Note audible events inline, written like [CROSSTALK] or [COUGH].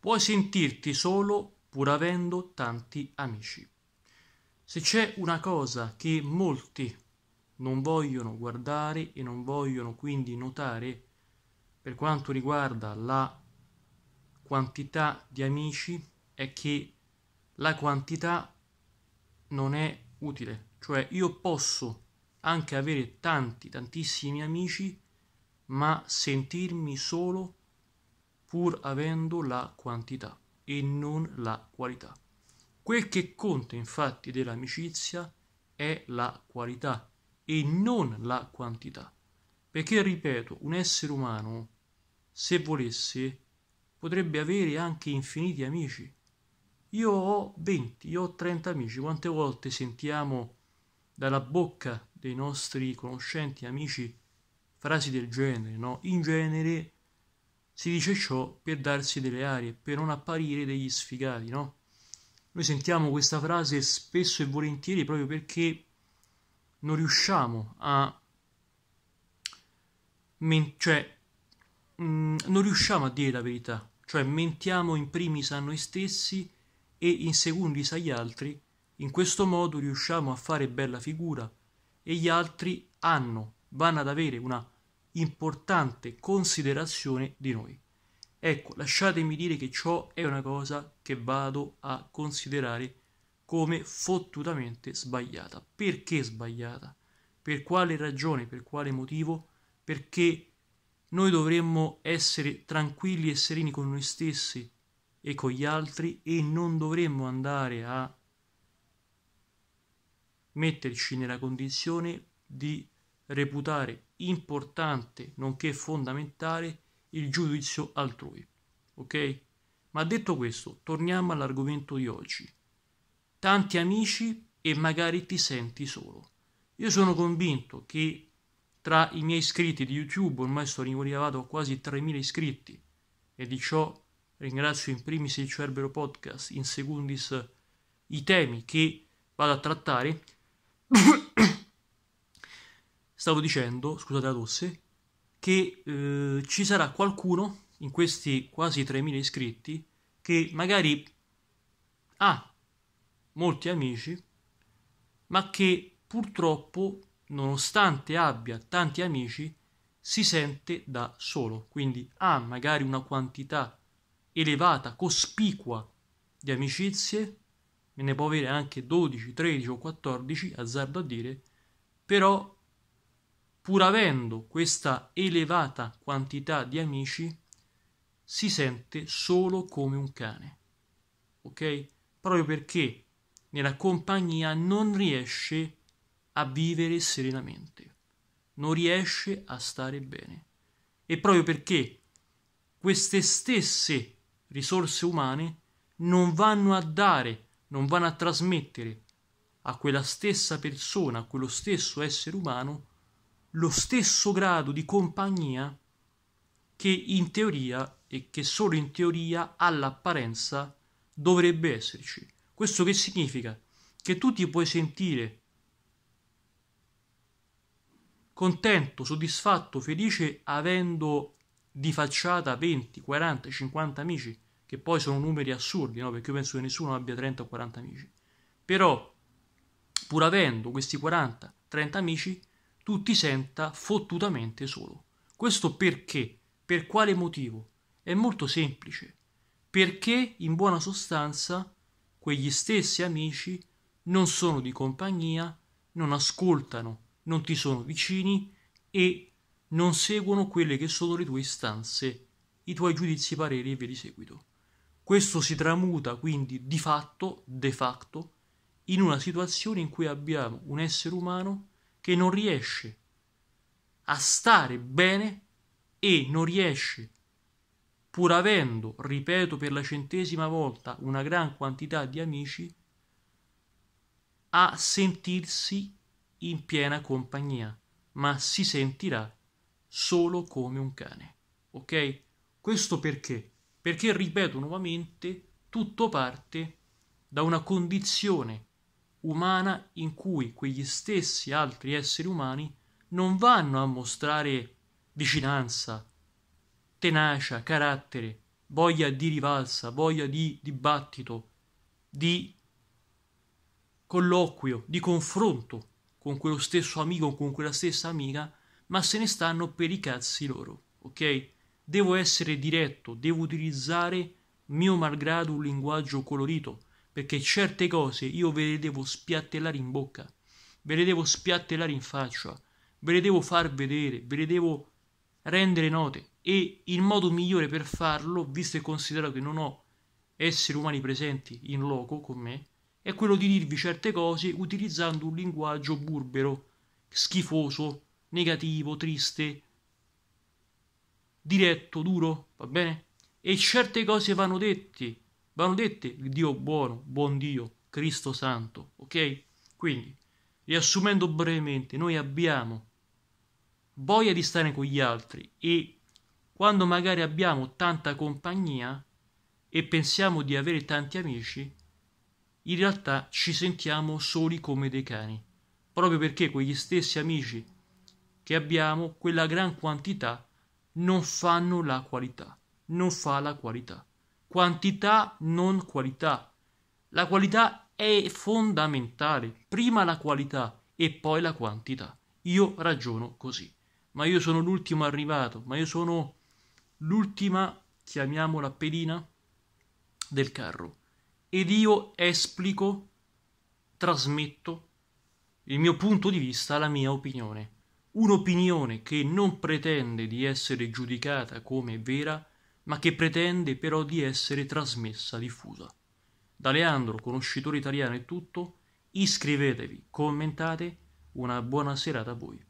Puoi sentirti solo pur avendo tanti amici. Se c'è una cosa che molti non vogliono guardare e non vogliono quindi notare per quanto riguarda la quantità di amici è che la quantità non è utile, cioè io posso anche avere tanti tantissimi amici ma sentirmi solo pur avendo la quantità e non la qualità. Quel che conta infatti dell'amicizia è la qualità e non la quantità. Perché, ripeto, un essere umano, se volesse, potrebbe avere anche infiniti amici. Io ho 20, io ho 30 amici. Quante volte sentiamo dalla bocca dei nostri conoscenti amici frasi del genere, no? In genere si dice ciò per darsi delle arie, per non apparire degli sfigati, no? Noi sentiamo questa frase spesso e volentieri proprio perché non riusciamo a... Men- cioè, mh, mm, non riusciamo a dire la verità, cioè mentiamo in primis a noi stessi e in secondis agli altri, in questo modo riusciamo a fare bella figura e gli altri hanno, vanno ad avere una importante considerazione di noi. Ecco, lasciatemi dire che ciò è una cosa che vado a considerare come fottutamente sbagliata. Perché sbagliata? Per quale ragione? Per quale motivo? Perché noi dovremmo essere tranquilli e sereni con noi stessi e con gli altri e non dovremmo andare a metterci nella condizione di reputare importante nonché fondamentale il giudizio altrui. Ok? Ma detto questo, torniamo all'argomento di oggi. Tanti amici e magari ti senti solo. Io sono convinto che tra i miei iscritti di YouTube, ormai sono arrivato a quasi 3.000 iscritti e di ciò ringrazio in primis il Cerbero Podcast, in secundis i temi che vado a trattare. [COUGHS] stavo dicendo, scusate la tosse, che eh, ci sarà qualcuno in questi quasi 3.000 iscritti che magari ha molti amici, ma che purtroppo, nonostante abbia tanti amici, si sente da solo, quindi ha magari una quantità elevata, cospicua di amicizie, ne può avere anche 12, 13 o 14, azzardo a dire, però pur avendo questa elevata quantità di amici, si sente solo come un cane. Ok? Proprio perché nella compagnia non riesce a vivere serenamente, non riesce a stare bene. E proprio perché queste stesse risorse umane non vanno a dare, non vanno a trasmettere a quella stessa persona, a quello stesso essere umano, lo stesso grado di compagnia che in teoria e che solo in teoria all'apparenza dovrebbe esserci. Questo che significa? Che tu ti puoi sentire contento, soddisfatto, felice avendo di facciata 20, 40, 50 amici, che poi sono numeri assurdi, no? perché io penso che nessuno abbia 30 o 40 amici. Però, pur avendo questi 40, 30 amici, tu ti senta fottutamente solo. Questo perché? Per quale motivo? È molto semplice. Perché in buona sostanza quegli stessi amici non sono di compagnia, non ascoltano, non ti sono vicini e non seguono quelle che sono le tue istanze, i tuoi giudizi, pareri e via di seguito. Questo si tramuta quindi di fatto, de facto, in una situazione in cui abbiamo un essere umano che non riesce a stare bene e non riesce, pur avendo, ripeto per la centesima volta, una gran quantità di amici, a sentirsi in piena compagnia, ma si sentirà solo come un cane. Ok? Questo perché? Perché, ripeto nuovamente, tutto parte da una condizione umana in cui quegli stessi altri esseri umani non vanno a mostrare vicinanza, tenacia, carattere, voglia di rivalsa, voglia di dibattito, di colloquio, di confronto con quello stesso amico o con quella stessa amica, ma se ne stanno per i cazzi loro, ok? Devo essere diretto, devo utilizzare mio malgrado un linguaggio colorito, perché certe cose io ve le devo spiattellare in bocca, ve le devo spiattellare in faccia, ve le devo far vedere, ve le devo rendere note e il modo migliore per farlo, visto e considerato che non ho esseri umani presenti in loco con me, è quello di dirvi certe cose utilizzando un linguaggio burbero, schifoso, negativo, triste, diretto, duro, va bene? E certe cose vanno dette Vanno dette Dio buono, buon Dio, Cristo santo, ok? Quindi, riassumendo brevemente, noi abbiamo voglia di stare con gli altri e quando magari abbiamo tanta compagnia e pensiamo di avere tanti amici, in realtà ci sentiamo soli come dei cani, proprio perché quegli stessi amici che abbiamo, quella gran quantità, non fanno la qualità, non fa la qualità. Quantità, non qualità. La qualità è fondamentale. Prima la qualità e poi la quantità. Io ragiono così. Ma io sono l'ultimo arrivato, ma io sono l'ultima, chiamiamola pedina, del carro. Ed io esplico, trasmetto il mio punto di vista, la mia opinione. Un'opinione che non pretende di essere giudicata come vera, ma che pretende però di essere trasmessa diffusa. Da Leandro, conoscitore italiano e tutto, iscrivetevi, commentate, una buona serata a voi.